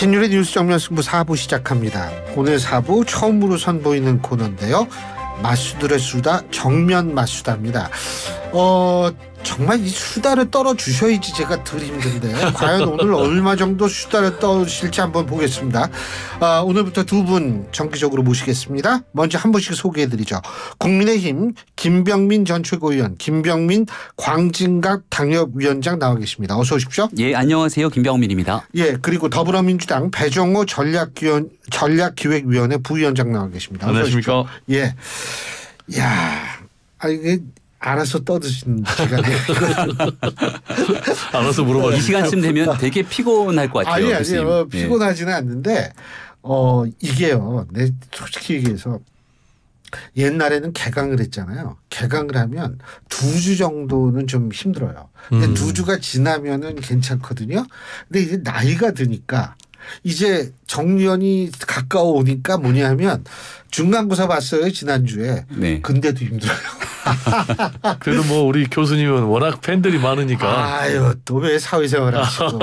신율의 뉴스 정면 승부 4부 시작합니다. 오늘 4부 처음으로 선보이는 코너인데요. 마수들의 수다 정면 마수다입니다. 어 정말 이 수다를 떨어 주셔야지 제가 덜 힘든데 과연 오늘 얼마 정도 수다를 떠실지 한번 보겠습니다. 아, 오늘부터 두 분 정기적으로 모시겠습니다. 먼저 한 분씩 소개해드리죠. 국민의힘 김병민 전 최고위원, 김병민 광진각 당협위원장 나와 계십니다. 어서 오십시오. 예, 안녕하세요. 김병민입니다. 예, 그리고 더불어민주당 배정호 전략기원, 전략기획위원회 부위원장 나와 계십니다. 안녕하십니까? 오십시오. 예, 야, 아 이게 알아서 떠드신 시간이 에요 알아서 물어봐. 이 시간쯤 되면 되게 피곤할 것 같아요. 아니 아니요 뭐 피곤하지는 예. 않는데 어 이게요. 내 솔직히 얘기해서 옛날에는 개강을 했잖아요. 개강을 하면 두 주 정도는 좀 힘들어요. 근데 음. 두 주가 지나면은 괜찮거든요. 근데 이제 나이가 드니까 이제 정년이 가까워오니까 뭐냐면 중간고사 봤어요 지난주에. 네. 근데도 힘들어요. 그래도 뭐 우리 교수님은 워낙 팬들이 많으니까. 아유 또 왜 사회생활 하시고.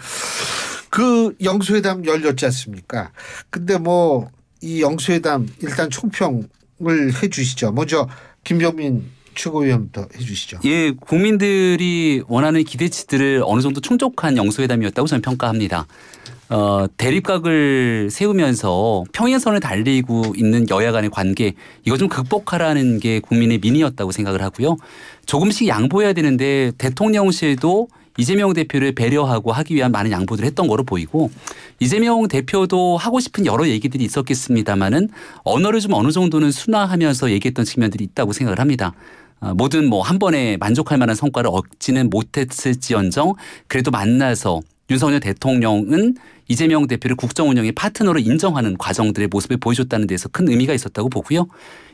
그 영수회담 열렸지 않습니까? 근데 뭐 이 영수회담 일단 총평을 해주시죠. 먼저 김병민 최고위원부터 해주시죠. 예, 국민들이 원하는 기대치들을 어느 정도 충족한 영수회담이었다고 저는 평가합니다. 어, 대립각을 세우면서 평행선을 달리고 있는 여야 간의 관계 이거 좀 극복하라는 게 국민의 민이었다고 생각을 하고요. 조금씩 양보해야 되는데 대통령실도 이재명 대표를 배려하고 하기 위한 많은 양보들을 했던 거로 보이고 이재명 대표도 하고 싶은 여러 얘기들이 있었겠습니다마는 언어를 좀 어느 정도는 순화하면서 얘기했던 측면들이 있다고 생각을 합니다. 모든 어, 뭐한 번에 만족할 만한 성과를 얻지는 못했을지언정 그래도 만나서 윤석열 대통령은 이재명 대표를 국정 운영의 파트너로 인정하는 과정들의 모습을 보여줬다는 데서 큰 의미가 있었다고 보고요.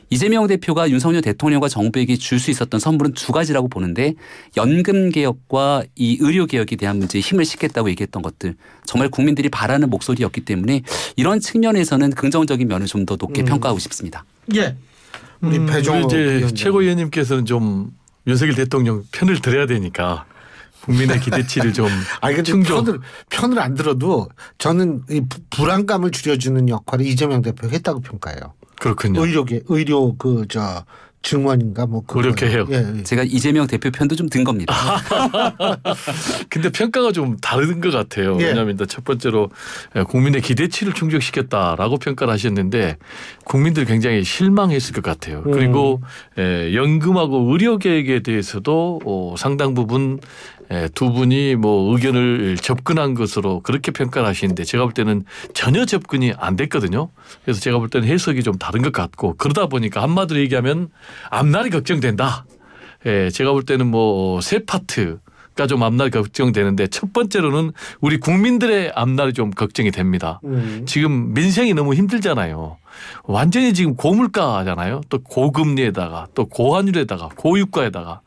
이재명 대표가 윤석열 대통령과 정부에게 줄 수 있었던 선물은 두 가지라고 보는데 연금 개혁과 이 의료 개혁에 대한 문제에 힘을 싣겠다고 얘기했던 것들 정말 국민들이 바라는 목소리였기 때문에 이런 측면에서는 긍정적인 면을 좀 더 높게 음. 평가하고 싶습니다. 예. 우리 음, 배정 최고위원님께서는 좀 윤석열 대통령 편을 들어야 되니까 국민의 기대치를 좀 아니, 충족. 편을, 편을 안 들어도 저는 이 부, 불안감을 줄여주는 역할을 이재명 대표가 했다고 평가해요. 그렇군요. 의료계 의료 그저 증원인가 뭐 그렇게 해요. 예, 예. 제가 이재명 대표 편도 좀 든 겁니다. 근데 평가가 좀 다른 것 같아요. 예. 왜냐하면 첫 번째로 예, 국민의 기대치를 충족시켰다라고 평가를 하셨는데 국민들 굉장히 실망했을 것 같아요. 음. 그리고 음. 연금하고 의료계획에 대해서도 어, 상당 부분 예, 두 분이 뭐 의견을 접근한 것으로 그렇게 평가를 하시는데 제가 볼 때는 전혀 접근이 안 됐거든요. 그래서 제가 볼 때는 해석이 좀 다른 것 같고 그러다 보니까 한마디로 얘기하면 앞날이 걱정된다. 예, 제가 볼 때는 뭐 세 파트 가좀 앞날이 걱정되는데 첫 번째로는 우리 국민들의 앞날이 좀 걱정이 됩니다. 음. 지금 민생이 너무 힘들잖아요. 완전히 지금 고물가잖아요. 또 고금리에다가 또 고환율에다가 고유가에다가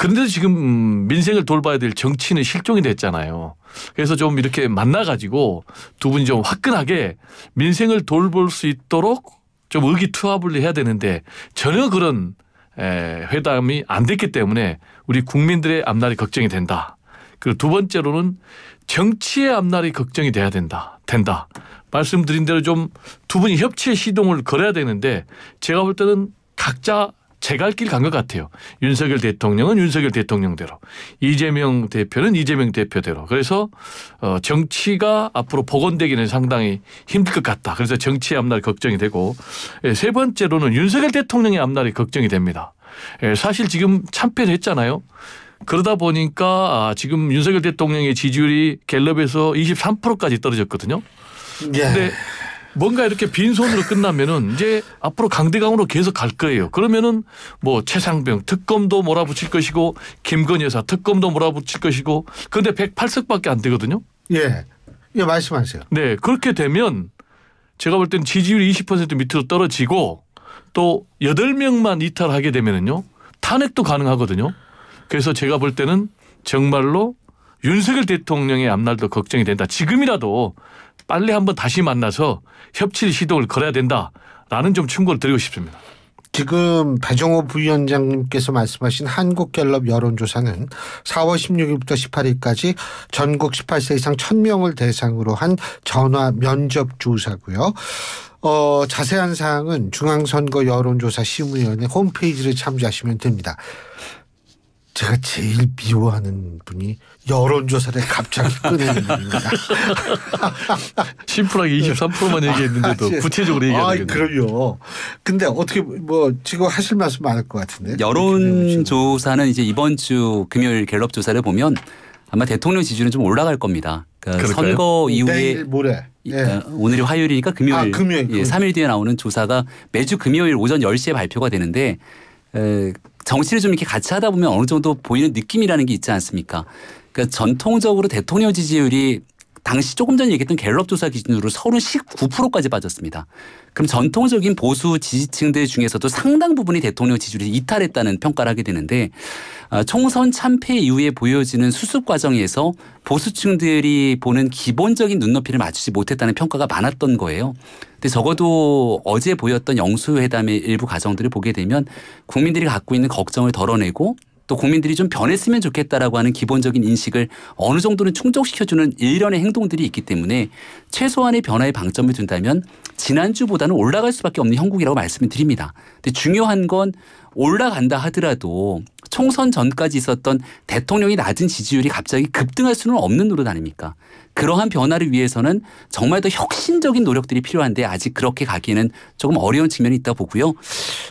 그런데도 지금 음, 민생을 돌봐야 될 정치인은 실종이 됐잖아요. 그래서 좀 이렇게 만나가지고 두 분이 좀 화끈하게 민생을 돌볼 수 있도록 좀 의기투합을 해야 되는데 전혀 그런 에, 회담이 안 됐기 때문에 우리 국민들의 앞날이 걱정이 된다. 그리고 두 번째로는 정치의 앞날이 걱정이 돼야 된다. 된다. 말씀드린 대로 좀 두 분이 협치의 시동을 걸어야 되는데 제가 볼 때는 각자 제갈 길 간 것 같아요. 윤석열 대통령은 윤석열 대통령대로, 이재명 대표는 이재명 대표대로. 그래서 어, 정치가 앞으로 복원되기는 상당히 힘들 것 같다. 그래서 정치의 앞날이 걱정이 되고 예, 세 번째로는 윤석열 대통령의 앞날이 걱정이 됩니다. 예, 사실 지금 참패했잖아요. 그러다 보니까 아, 지금 윤석열 대통령의 지지율이 갤럽에서 23%까지 떨어졌거든요. 예. 근데 뭔가 이렇게 빈손으로 끝나면은 이제 앞으로 강대강으로 계속 갈 거예요. 그러면은 뭐 최상병 특검도 몰아붙일 것이고 김건희 여사 특검도 몰아붙일 것이고 근데 108석밖에 안 되거든요. 예. 예, 말씀하세요. 네. 그렇게 되면 제가 볼 때는 지지율이 20% 밑으로 떨어지고 또 8명만 이탈하게 되면은요. 탄핵도 가능하거든요. 그래서 제가 볼 때는 정말로 윤석열 대통령의 앞날도 걱정이 된다. 지금이라도 빨리 한번 다시 만나서 협치 시동을 걸어야 된다라는 좀 충고를 드리고 싶습니다. 지금 배정호 부위원장님께서 말씀하신 한국갤럽 여론조사는 4월 16일부터 18일까지 전국 18세 이상 1000명을 대상으로 한 전화 면접 조사고요. 어, 자세한 사항은 중앙선거 여론조사 심의위원회 홈페이지를 참조하시면 됩니다. 제가 제일 미워하는 분이 여론조사를 갑자기 꺼내는 분입니다. 심플하게 23%만 얘기했는데도 아, 예. 구체적으로 얘기하는 아, 그럼요. 근데 어떻게 뭐 지금 하실 말씀 많을 것 같은데. 여론조사는 이제 이번 주 금요일 갤럽 조사를 보면 아마 대통령 지지율은 좀 올라갈 겁니다. 그러니까 선거 이후에 내일 모레 예. 어, 오늘이 화요일이니까 금요일, 아, 금요일, 예, 3일 뒤에 나오는 조사가 매주 금요일 오전 10시에 발표가 되는데 에, 정치를 좀 이렇게 같이 하다 보면 어느 정도 보이는 느낌이라는 게 있지 않습니까? 그러니까 전통적으로 대통령 지지율이 당시 조금 전에 얘기했던 갤럽 조사 기준으로 39%까지 빠졌습니다. 그럼 전통적인 보수 지지층들 중에서도 상당 부분이 대통령 지지율이 이탈했다는 평가를 하게 되는데 아, 총선 참패 이후에 보여지는 수습 과정에서 보수층들이 보는 기본적인 눈높이를 맞추지 못했다는 평가가 많았던 거예요. 근데 적어도 어제 보였던 영수회담의 일부 과정들을 보게 되면 국민들이 갖고 있는 걱정을 덜어내고 또 국민들이 좀 변했으면 좋겠다라고 하는 기본적인 인식을 어느 정도는 충족시켜주는 일련의 행동들이 있기 때문에 최소한의 변화에 방점을 둔다면 지난주보다는 올라갈 수밖에 없는 형국이라고 말씀을 드립니다. 근데 중요한 건 올라간다 하더라도 총선 전까지 있었던 대통령이 낮은 지지율이 갑자기 급등할 수는 없는 노릇 아닙니까? 그러한 변화를 위해서는 정말 더 혁신적인 노력들이 필요한데 아직 그렇게 가기에는 조금 어려운 측면이 있다 보고요.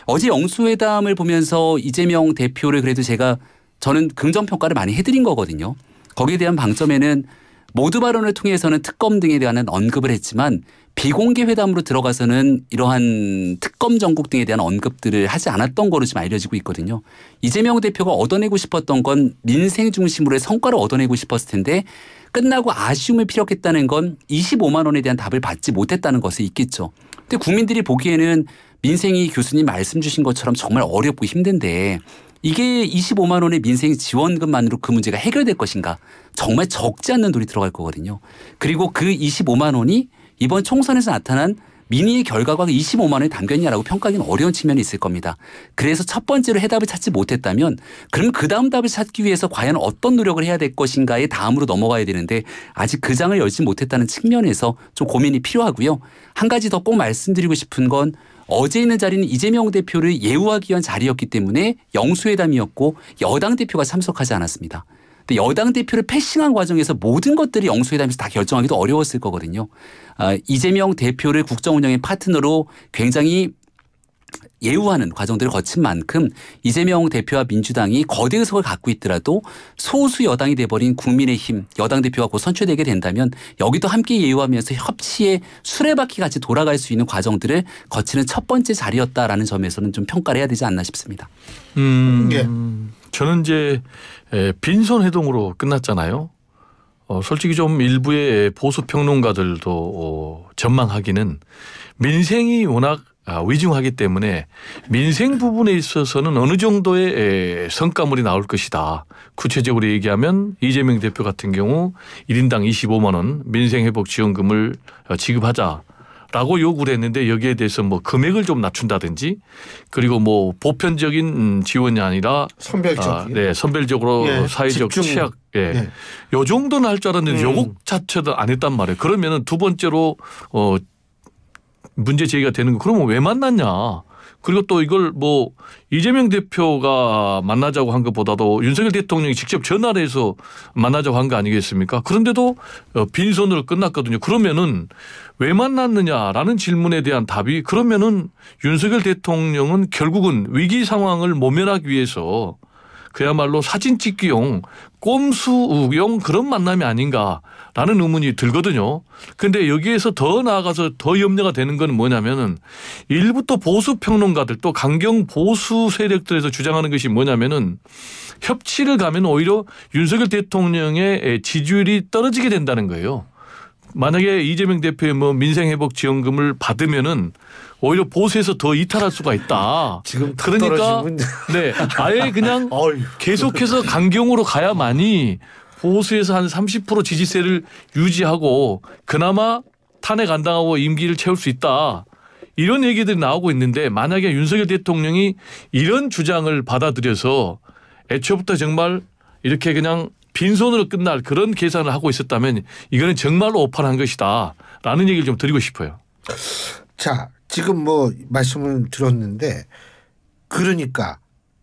어제 영수회담을 보면서 이재명 대표를 그래도 제가 저는 긍정 평가를 많이 해드린 거거든요. 거기에 대한 방점에는 모두 발언을 통해서는 특검 등에 대한 언급을 했지만 비공개 회담으로 들어가서는 이러한 특검 전국 등에 대한 언급들을 하지 않았던 거로 지금 알려지고 있거든요. 이재명 대표가 얻어내고 싶었던 건 민생 중심으로의 성과를 얻어내고 싶었을 텐데 끝나고 아쉬움을 피력했다는 건 25만 원에 대한 답을 받지 못했다는 것에 있겠죠. 근데 국민들이 보기에는 민생이 교수님 말씀 주신 것처럼 정말 어렵고 힘든데 이게 25만 원의 민생 지원금만으로 그 문제가 해결될 것인가? 정말 적지 않는 돈이 들어갈 거거든요. 그리고 그 25만 원이 이번 총선에서 나타난 민의의 결과가 25만 원이 담겼냐라고 평가하기는 어려운 측면이 있을 겁니다. 그래서 첫 번째로 해답을 찾지 못했다면 그럼 그 다음 답을 찾기 위해서 과연 어떤 노력을 해야 될 것인가의 다음으로 넘어가야 되는데 아직 그 장을 열지 못했다는 측면에서 좀 고민이 필요하고요. 한 가지 더 꼭 말씀드리고 싶은 건 어제 있는 자리는 이재명 대표를 예우하기 위한 자리였기 때문에 영수회담이었고 여당 대표가 참석하지 않았습니다. 여당 대표를 패싱한 과정에서 모든 것들이 영수회담에서 다 결정하기도 어려웠을 거거든요. 아, 이재명 대표를 국정운영의 파트너로 굉장히 예우하는 과정들을 거친 만큼 이재명 대표와 민주당이 거대 의석을 갖고 있더라도 소수 여당이 돼버린 국민의힘 여당 대표가 곧 선출되게 된다면 여기도 함께 예우하면서 협치의 수레바퀴 같이 돌아갈 수 있는 과정들을 거치는 첫 번째 자리였다라는 점에서는 좀 평가를 해야 되지 않나 싶습니다. 음, 예. 저는 이제 에, 예, 빈손 회동으로 끝났잖아요. 어, 솔직히 좀 일부의 보수 평론가들도 어, 전망하기는 민생이 워낙 아, 위중하기 때문에 민생 부분에 있어서는 어느 정도의 에, 성과물이 나올 것이다. 구체적으로 얘기하면 이재명 대표 같은 경우 1인당 25만 원 민생 회복 지원금을 어, 지급하자 라고 요구를 했는데 여기에 대해서 뭐 금액을 좀 낮춘다든지 그리고 뭐 보편적인 음, 지원이 아니라 선별적 아, 네 선별적으로 예, 사회적 집중. 취약 예. 예. 요 정도는 할 줄 알았는데 음. 요곡 자체도 안 했단 말이에요. 그러면은 두 번째로 어 문제 제기가 되는 거 그러면 왜 만났냐? 그리고 또 이걸 뭐 이재명 대표가 만나자고 한 것보다도 윤석열 대통령이 직접 전화를 해서 만나자고 한 거 아니겠습니까? 그런데도 어, 빈손으로 끝났거든요. 그러면은 왜 만났느냐라는 질문에 대한 답이 그러면은 윤석열 대통령은 결국은 위기 상황을 모면하기 위해서 그야말로 사진 찍기용 꼼수 우용 그런 만남이 아닌가 라는 의문이 들거든요. 근데 여기에서 더 나아가서 더 염려가 되는 건 뭐냐면은 일부 또 보수 평론가들 또 강경 보수 세력들에서 주장하는 것이 뭐냐면은 협치를 가면 오히려 윤석열 대통령의 지지율이 떨어지게 된다는 거예요. 만약에 이재명 대표의 뭐 민생회복 지원금을 받으면은 오히려 보수에서 더 이탈할 수가 있다. 지금 그러니까 네 아예 그냥 계속해서 강경으로 가야만이 보수에서 한 30% 지지세를 유지하고 그나마 탄핵 안 당하고 임기를 채울 수 있다. 이런 얘기들이 나오고 있는데 만약에 윤석열 대통령이 이런 주장을 받아들여서 애초부터 정말 이렇게 그냥 빈손으로 끝날 그런 계산을 하고 있었다면 이거는 정말로 오판한 것이다. 라는 얘기를 좀 드리고 싶어요. 자, 지금 뭐 말씀을 들었는데 그러니까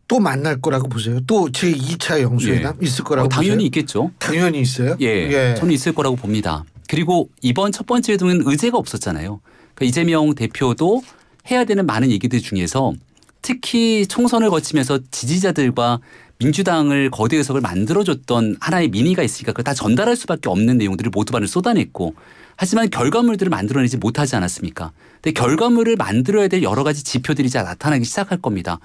또 만날 거라고 보세요. 또 제 2차 영수회담 예. 있을 거라고 어, 당연히 보세요? 있겠죠. 당연히 있어요. 예. 예. 저는 있을 거라고 봅니다. 그리고 이번 첫 번째 회동은 의제가 없었잖아요. 그러니까 이재명 대표도 해야 되는 많은 얘기들 중에서 특히 총선을 거치면서 지지자들과 민주당을 거대 의석을 만들어줬던 하나의 미니가 있으니까 그걸 다 전달할 수밖에 없는 내용들을 모두반을 쏟아냈고 하지만 결과물들을 만들어내지 못하지 않았습니까? 근데 결과물을 만들어야 될 여러 가지 지표들이 이제 나타나기 시작할 겁니다.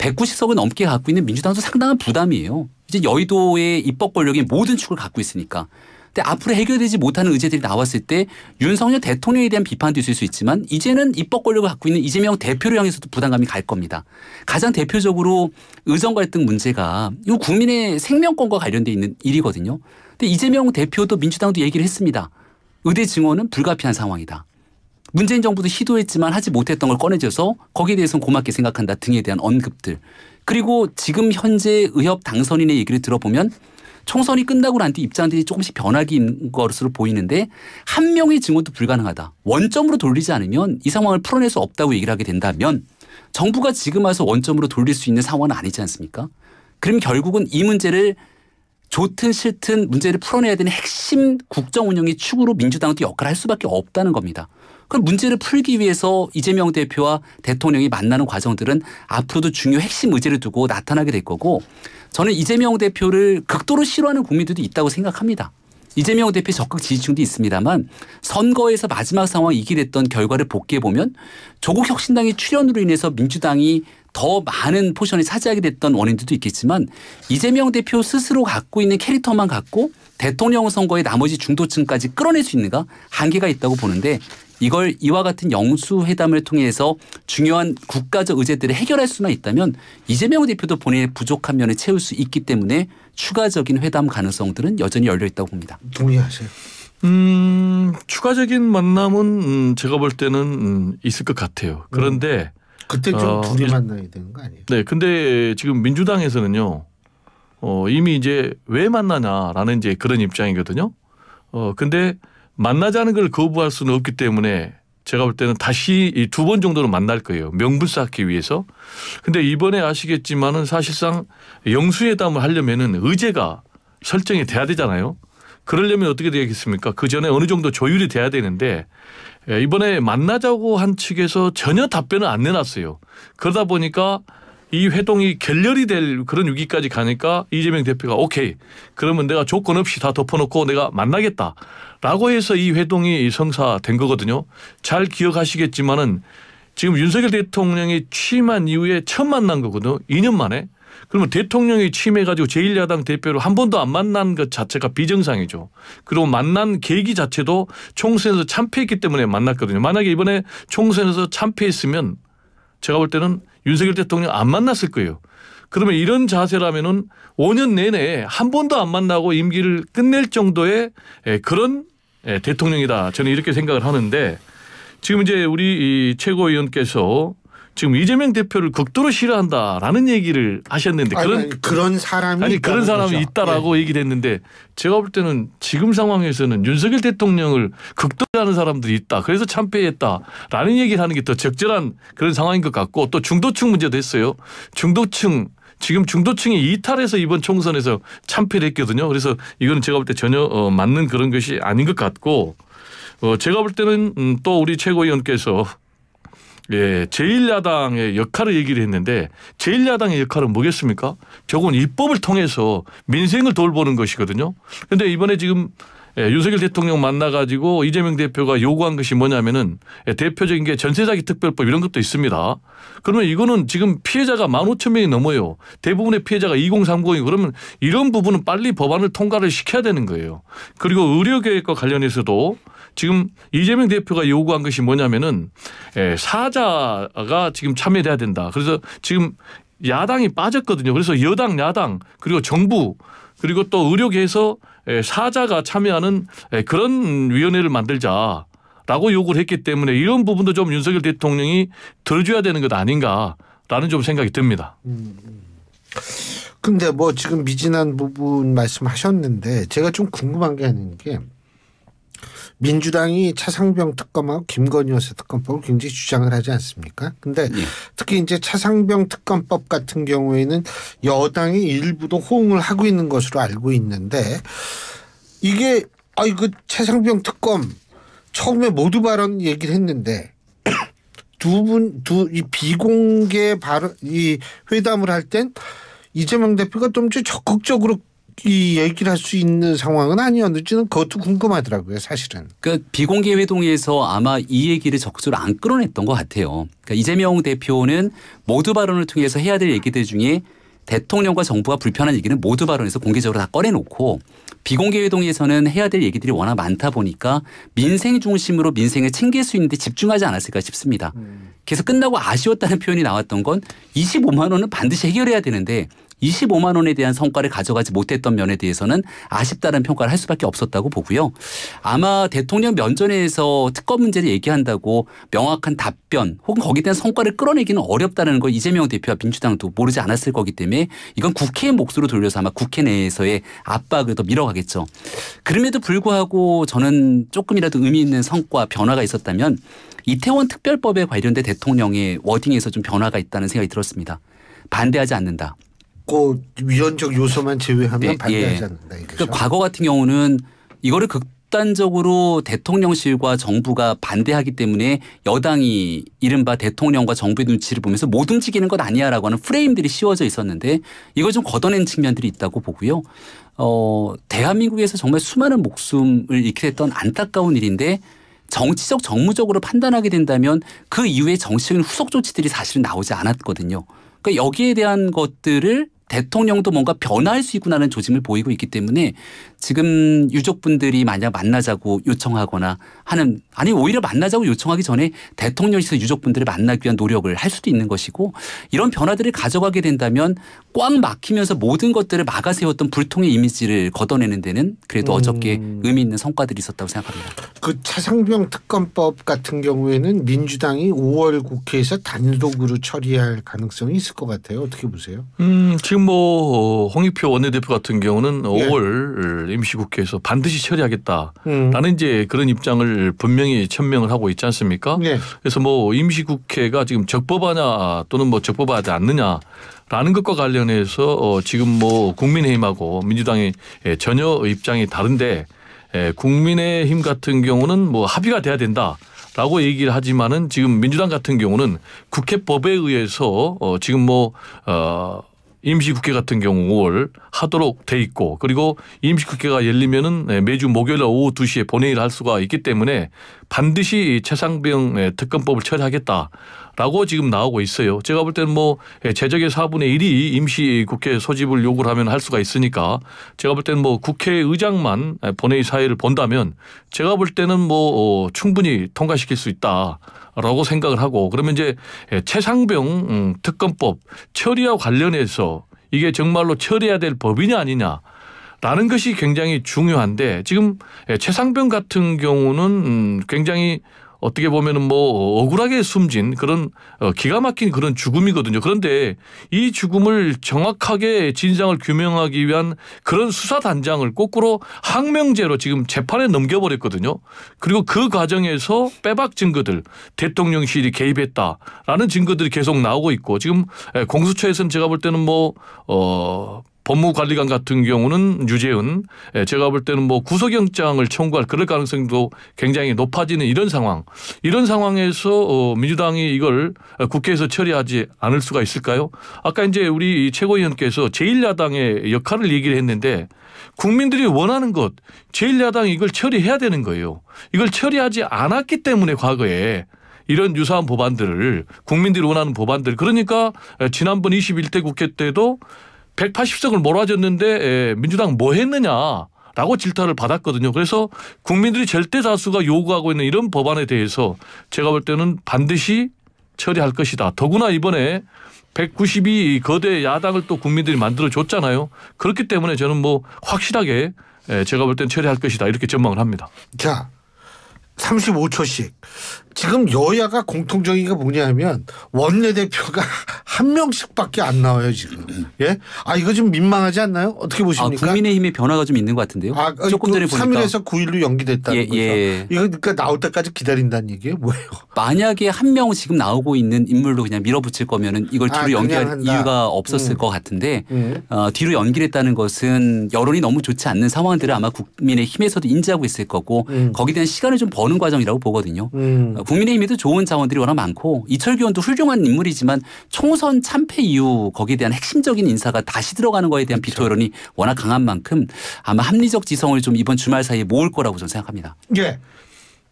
190석을 넘게 갖고 있는 민주당도 상당한 부담이에요. 이제 여의도의 입법 권력이 모든 축을 갖고 있으니까. 근데 앞으로 해결되지 못하는 의제들이 나왔을 때 윤석열 대통령에 대한 비판도 있을 수 있지만 이제는 입법 권력을 갖고 있는 이재명 대표를 향해서도 부담감이 갈 겁니다. 가장 대표적으로 의정 갈등 문제가 이 국민의 생명권과 관련돼 있는 일이거든요. 근데 이재명 대표도 민주당도 얘기를 했습니다. 의대 증언은 불가피한 상황이다. 문재인 정부도 시도했지만 하지 못했던 걸 꺼내줘서 거기에 대해서는 고맙게 생각한다 등에 대한 언급들. 그리고 지금 현재 의협 당선인의 얘기를 들어보면 총선이 끝나고 난 뒤 입장들이 조금씩 변하기인 것으로 보이는데 한 명의 증언도 불가능하다. 원점으로 돌리지 않으면 이 상황을 풀어낼 수 없다고 얘기를 하게 된다면 정부가 지금 와서 원점으로 돌릴 수 있는 상황은 아니지 않습니까? 그럼 결국은 이 문제를 좋든 싫든 문제를 풀어내야 되는 핵심 국정 운영의 축으로 민주당도 역할을 할 수밖에 없다는 겁니다. 그럼 문제를 풀기 위해서 이재명 대표와 대통령이 만나는 과정들은 앞으로도 중요 핵심 의제를 두고 나타나게 될 거고 저는 이재명 대표를 극도로 싫어하는 국민들도 있다고 생각합니다. 이재명 대표 적극 지지층도 있습니다만 선거에서 마지막 상황 이기됐던 결과를 복귀해 보면 조국 혁신당의 출연으로 인해서 민주당이 더 많은 포션을 차지하게 됐던 원인들도 있겠지만 이재명 대표 스스로 갖고 있는 캐릭터만 갖고 대통령 선거의 나머지 중도층까지 끌어낼 수 있는가 한계가 있다고 보는데 이걸 이와 같은 영수회담을 통해서 중요한 국가적 의제들을 해결할 수만 있다면 이재명 대표도 본인의 부족한 면을 채울 수 있기 때문에 추가적인 회담 가능성들은 여전히 열려 있다고 봅니다. 동의하세요? 음, 추가적인 만남은 음, 제가 볼 때는 음, 있을 것 같아요. 음. 그런데 그때 좀 어, 둘이 만나야 되는 거 아니에요? 네, 근데 지금 민주당에서는요. 어, 이미 이제 왜 만나냐라는 이제 그런 입장이거든요. 어, 근데 만나자는 걸 거부할 수는 없기 때문에 제가 볼 때는 다시 두 번 정도는 만날 거예요. 명분 쌓기 위해서. 근데 이번에 아시겠지만은 사실상 영수회담을 하려면은 의제가 설정이 돼야 되잖아요. 그러려면 어떻게 되겠습니까? 그 전에 어느 정도 조율이 돼야 되는데 예, 이번에 만나자고 한 측에서 전혀 답변을 안 내놨어요. 그러다 보니까 이 회동이 결렬이 될 그런 위기까지 가니까 이재명 대표가 오케이 그러면 내가 조건 없이 다 덮어놓고 내가 만나겠다라고 해서 이 회동이 성사된 거거든요. 잘 기억하시겠지만은 지금 윤석열 대통령이 취임한 이후에 처음 만난 거거든요. 2년 만에. 그러면 대통령이 취임해가지고 제1야당 대표를 한 번도 안 만난 것 자체가 비정상이죠. 그리고 만난 계기 자체도 총선에서 참패했기 때문에 만났거든요. 만약에 이번에 총선에서 참패했으면 제가 볼 때는 윤석열 대통령 안 만났을 거예요. 그러면 이런 자세라면은 5년 내내 한 번도 안 만나고 임기를 끝낼 정도의 그런 대통령이다. 저는 이렇게 생각을 하는데 지금 이제 우리 최고위원께서 지금 이재명 대표를 극도로 싫어한다라는 얘기를 하셨는데 아니, 그런 아니, 그런 사람이 아니 그런 사람이 거죠. 있다라고 네. 얘기를 했는데 제가 볼 때는 지금 상황에서는 윤석열 대통령을 극도로 하는 사람들이 있다. 그래서 참패했다라는 얘기를 하는 게 더 적절한 그런 상황인 것 같고 또 중도층 문제도 있어요. 중도층 지금 중도층이 이탈해서 이번 총선에서 참패를 했거든요. 그래서 이거는 제가 볼 때 전혀 어, 맞는 그런 것이 아닌 것 같고 어, 제가 볼 때는 음, 또 우리 최고위원께서 예, 제1야당의 역할을 얘기를 했는데 제1야당의 역할은 뭐겠습니까? 저건 입법을 통해서 민생을 돌보는 것이거든요. 그런데 이번에 지금 예, 윤석열 대통령 만나가지고 이재명 대표가 요구한 것이 뭐냐면은 예, 대표적인 게 전세자기 특별법 이런 것도 있습니다. 그러면 이거는 지금 피해자가 만 오천 명이 넘어요. 대부분의 피해자가 2 0 3 0이 그러면 이런 부분은 빨리 법안을 통과를 시켜야 되는 거예요. 그리고 의료계획과 관련해서도 지금 이재명 대표가 요구한 것이 뭐냐면은 예, 사자가 지금 참여돼야 된다. 그래서 지금 야당이 빠졌거든요. 그래서 여당, 야당 그리고 정부 그리고 또 의료계에서 예, 사자가 참여하는 예, 그런 위원회를 만들자. 라고 요구를 했기 때문에 이런 부분도 좀 윤석열 대통령이 들어줘야 되는 것 아닌가라는 좀 생각이 듭니다. 음. 근데 뭐 지금 미진한 부분 말씀하셨는데 제가 좀 궁금한 게 아닌 게 민주당이 차상병 특검하고 김건희 여사 특검법을 굉장히 주장을 하지 않습니까? 근데 네. 특히 이제 차상병 특검법 같은 경우에는 여당이 일부도 호응을 하고 있는 것으로 알고 있는데 이게 아 이거 차상병 특검 처음에 모두 발언 얘기를 했는데 두 분 두 이 비공개 발언 이 회담을 할 땐 이재명 대표가 좀 적극적으로 이 얘기를 할 수 있는 상황은 아니었는지는 그것도 궁금하더라고요, 사실은. 그러니까 비공개 회동에서 아마 이 얘기를 적극적으로 안 끌어냈던 것 같아요. 그러니까 이재명 대표는 모두 발언을 통해서 해야 될 얘기들 중에 대통령과 정부가 불편한 얘기는 모두 발언에서 공개적으로 다 꺼내놓고 비공개 회동에서는 해야 될 얘기들이 워낙 많다 보니까 민생 중심으로 민생을 챙길 수 있는데 집중하지 않았을까 싶습니다. 음. 그래서 끝나고 아쉬웠다는 표현이 나왔던 건 25만 원은 반드시 해결해야 되는데 25만 원에 대한 성과를 가져가지 못했던 면에 대해서는 아쉽다는 평가를 할 수밖에 없었다고 보고요. 아마 대통령 면전에서 특검 문제를 얘기한다고 명확한 답변 혹은 거기에 대한 성과를 끌어내기는 어렵다는 걸 이재명 대표와 민주당도 모르지 않았을 거기 때문에 이건 국회의 목소리로 돌려서 아마 국회 내에서의 압박을 더 밀어가겠죠. 그럼에도 불구하고 저는 조금이라도 의미 있는 성과 변화가 있었다면 이태원 특별법에 관련된 대통령의 워딩에서 좀 변화가 있다는 생각이 들었습니다. 반대하지 않는다. 그 위헌적 요소만 제외하면 네, 반대하지 예. 않는다 그러니까 과거 같은 경우는 이거를 극단적으로 대통령실과 정부가 반대하기 때문에 여당이 이른바 대통령과 정부의 눈치를 보면서 못 움직이는 것 아니야라고 하는 프레임들이 씌워져 있었는데 이걸 좀 걷어낸 측면들이 있다고 보고요. 어, 대한민국에서 정말 수많은 목숨을 잃게 됐던 안타까운 일인데 정치적 정무적으로 판단하게 된다면 그 이후에 정치적인 후속 조치들이 사실은 나오지 않았거든요. 그러니까 여기에 대한 것들을 대통령도 뭔가 변화할 수 있구나라는 조짐을 보이고 있기 때문에 지금 유족분들이 만약 만나자고 요청하거나 하는 아니 오히려 만나자고 요청하기 전에 대통령에서 유족분들을 만나기 위한 노력을 할 수도 있는 것이고 이런 변화들을 가져가게 된다면 꽉 막히면서 모든 것들을 막아세웠던 불통의 이미지를 걷어내는 데는 그래도 음. 어저께 의미 있는 성과들이 있었다고 생각합니다. 그 차상병 특검법 같은 경우에는 민주당이 5월 국회에서 단독으로 처리할 가능성이 있을 것 같아요. 어떻게 보세요? 음, 지금 지금 뭐 어, 홍익표 원내대표 같은 경우는 5월 임시국회에서 반드시 처리하겠다라는 음. 이제 그런 입장을 분명히 천명을 하고 있지 않습니까? 예. 그래서 뭐 임시국회가 지금 적법하냐 또는 뭐 적법하지 않느냐 라는 것과 관련해서 어, 지금 뭐 국민의힘하고 민주당이 예, 전혀 입장이 다른데 예, 국민의힘 같은 경우는 뭐 합의가 돼야 된다. 라고 얘기를 하지만은 지금 민주당 같은 경우는 국회법에 의해서 어, 지금 뭐어 임시국회 같은 경우 5월 하도록 돼 있고 그리고 임시국회가 열리면은 예, 매주 목요일 오후 2시에 본회의를 할 수가 있기 때문에 반드시 최상병 예, 특검법을 처리하겠다라고 지금 나오고 있어요. 제가 볼 때는 뭐 제적의 예, 4분의 1이 임시국회 소집을 요구를 하면 할 수가 있으니까 제가 볼 때는 뭐 국회의장만 본회의 사회를 본다면 제가 볼 때는 뭐 어, 충분히 통과시킬 수 있다. 라고 생각을 하고 그러면 이제 예, 최상병 음, 특검법 처리와 관련해서 이게 정말로 처리해야 될 법이냐 아니냐 라는 것이 굉장히 중요한데 지금 예, 최상병 같은 경우는 음, 굉장히 어떻게 보면은 뭐 억울하게 숨진 그런 어, 기가 막힌 그런 죽음이거든요. 그런데 이 죽음을 정확하게 진상을 규명하기 위한 그런 수사 단장을 거꾸로 항명제로 지금 재판에 넘겨버렸거든요. 그리고 그 과정에서 빼박 증거들 대통령실이 개입했다라는 증거들이 계속 나오고 있고 지금 공수처에서는 제가 볼 때는 뭐어 법무관리관 같은 경우는 유재은 예, 제가 볼 때는 뭐 구속영장을 청구할 그럴 가능성도 굉장히 높아지는 이런 상황 이런 상황에서 어, 민주당이 이걸 국회에서 처리하지 않을 수가 있을까요? 아까 이제 우리 최고위원께서 제1야당의 역할을 얘기를 했는데 국민들이 원하는 것 제1야당이 이걸 처리해야 되는 거예요. 이걸 처리하지 않았기 때문에 과거에 이런 유사한 법안들을 국민들이 원하는 법안들 그러니까 예, 지난번 21대 국회 때도 180석을 몰아줬는데 예, 민주당 뭐 했느냐. 라고 질타를 받았거든요. 그래서 국민들이 절대 다수가 요구하고 있는 이런 법안에 대해서 제가 볼 때는 반드시 처리할 것이다. 더구나 이번에 192 거대 야당을 또 국민들이 만들어 줬잖아요. 그렇기 때문에 저는 뭐 확실하게 예, 제가 볼땐 처리할 것이다. 이렇게 전망을 합니다. 자, 35초씩 지금 여야가 공통적인 게 뭐냐 하면 원내대표가 한 명씩밖에 안 나와요 지금. 예? 아 이거 좀 민망하지 않나요? 어떻게 아, 보십니까? 아, 국민의힘의 변화가 좀 있는 것 같은데요. 아, 어, 조금 전에 보니까 3일에서 9일로 연기됐다는 예, 거죠. 예. 이거 그러니까 나올 때까지 기다린다는 얘기예요. 뭐예요? 만약에 한 명 지금 나오고 있는 인물로 그냥 밀어붙일 거면은 이걸 아, 뒤로 아, 연기할 한다. 이유가 음. 없었을 음. 것 같은데 음. 어, 뒤로 연기했다는 것은 여론이 너무 좋지 않는 상황들을 아마 국민의힘에서도 인지하고 있을 거고 음. 거기에 대한 시간을 좀 버는 과정이라고 보거든요. 음. 어, 어, 국민의힘에도 좋은 자원들이 워낙 많고 이철규 의원도 훌륭한 인물이지만 총선 참패 이후 거기에 대한 핵심적인 인사가 다시 들어가는 거에 대한 그렇죠. 비토 여론이 워낙 강한 만큼 아마 합리적 지성을 좀 이번 주말 사이에 모을 거라고 저는 생각합니다. 예.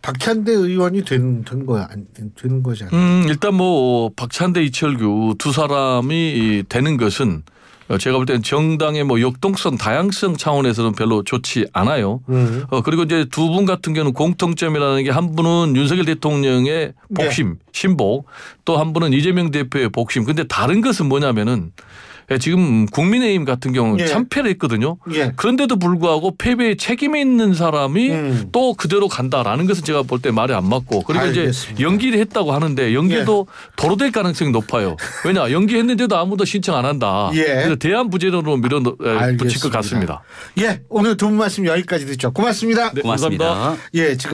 박찬대 의원이 된, 된 거야, 되는 거지 않나요? 음, 일단 뭐 박찬대 이철규 두 사람이 되는 것은 어, 제가 볼 때는 정당의 뭐 역동성, 다양성 차원에서는 별로 좋지 않아요. 음. 어, 그리고 이제 두 분 같은 경우는 공통점이라는 게 한 분은 윤석열 대통령의 복심, 네. 신복, 또 한 분은 이재명 대표의 복심. 근데 다른 것은 뭐냐면은 예, 지금 국민의힘 같은 경우는 예. 참패를 했거든요. 예. 그런데도 불구하고 패배에 책임이 있는 사람이 음. 또 그대로 간다라는 것은 제가 볼 때 말이 안 맞고 그리고 알겠습니다. 이제 연기를 했다고 하는데 연기도 예. 도로될 가능성이 높아요. 왜냐 연기했는데도 아무도 신청 안 한다. 예. 그래서 대한 부재론으로 밀어 예, 붙일 것 같습니다. 예, 오늘 두 분 말씀 여기까지 듣죠. 고맙습니다. 네, 고맙습니다. 감사합니다. 예, 지금